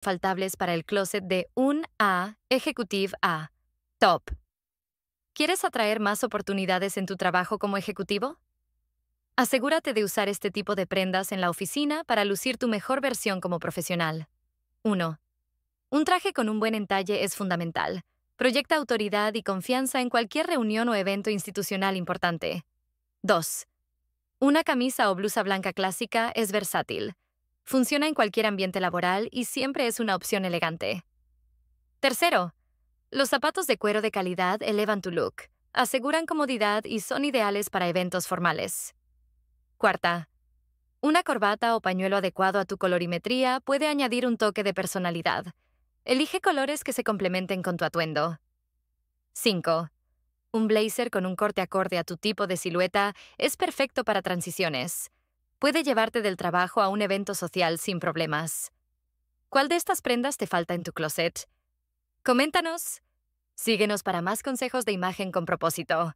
faltables para el closet de un A Ejecutive A. Top. ¿Quieres atraer más oportunidades en tu trabajo como ejecutivo? Asegúrate de usar este tipo de prendas en la oficina para lucir tu mejor versión como profesional. 1. Un traje con un buen entalle es fundamental. Proyecta autoridad y confianza en cualquier reunión o evento institucional importante. 2. Una camisa o blusa blanca clásica es versátil. Funciona en cualquier ambiente laboral y siempre es una opción elegante. Tercero, los zapatos de cuero de calidad elevan tu look, aseguran comodidad y son ideales para eventos formales. Cuarta, una corbata o pañuelo adecuado a tu colorimetría puede añadir un toque de personalidad. Elige colores que se complementen con tu atuendo. Cinco, Un blazer con un corte acorde a tu tipo de silueta es perfecto para transiciones puede llevarte del trabajo a un evento social sin problemas. ¿Cuál de estas prendas te falta en tu closet? Coméntanos. Síguenos para más consejos de imagen con propósito.